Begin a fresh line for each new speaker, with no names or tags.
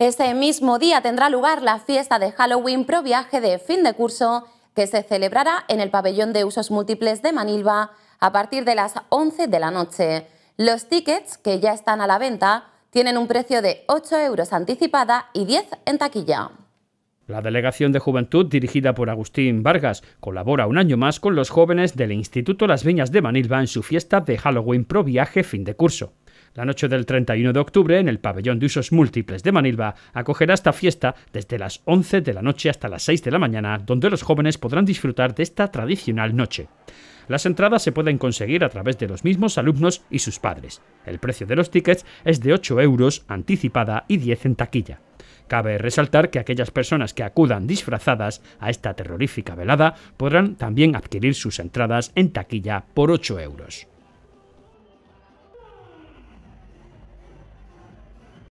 Ese mismo día tendrá lugar la fiesta de Halloween Pro Viaje de fin de curso que se celebrará en el pabellón de usos múltiples de Manilva a partir de las 11 de la noche. Los tickets, que ya están a la venta, tienen un precio de 8 euros anticipada y 10 en taquilla.
La Delegación de Juventud, dirigida por Agustín Vargas, colabora un año más con los jóvenes del Instituto Las Viñas de Manilva en su fiesta de Halloween Pro Viaje fin de curso. La noche del 31 de octubre, en el pabellón de usos múltiples de Manilva, acogerá esta fiesta desde las 11 de la noche hasta las 6 de la mañana, donde los jóvenes podrán disfrutar de esta tradicional noche. Las entradas se pueden conseguir a través de los mismos alumnos y sus padres. El precio de los tickets es de 8 euros anticipada y 10 en taquilla. Cabe resaltar que aquellas personas que acudan disfrazadas a esta terrorífica velada podrán también adquirir sus entradas en taquilla por 8 euros.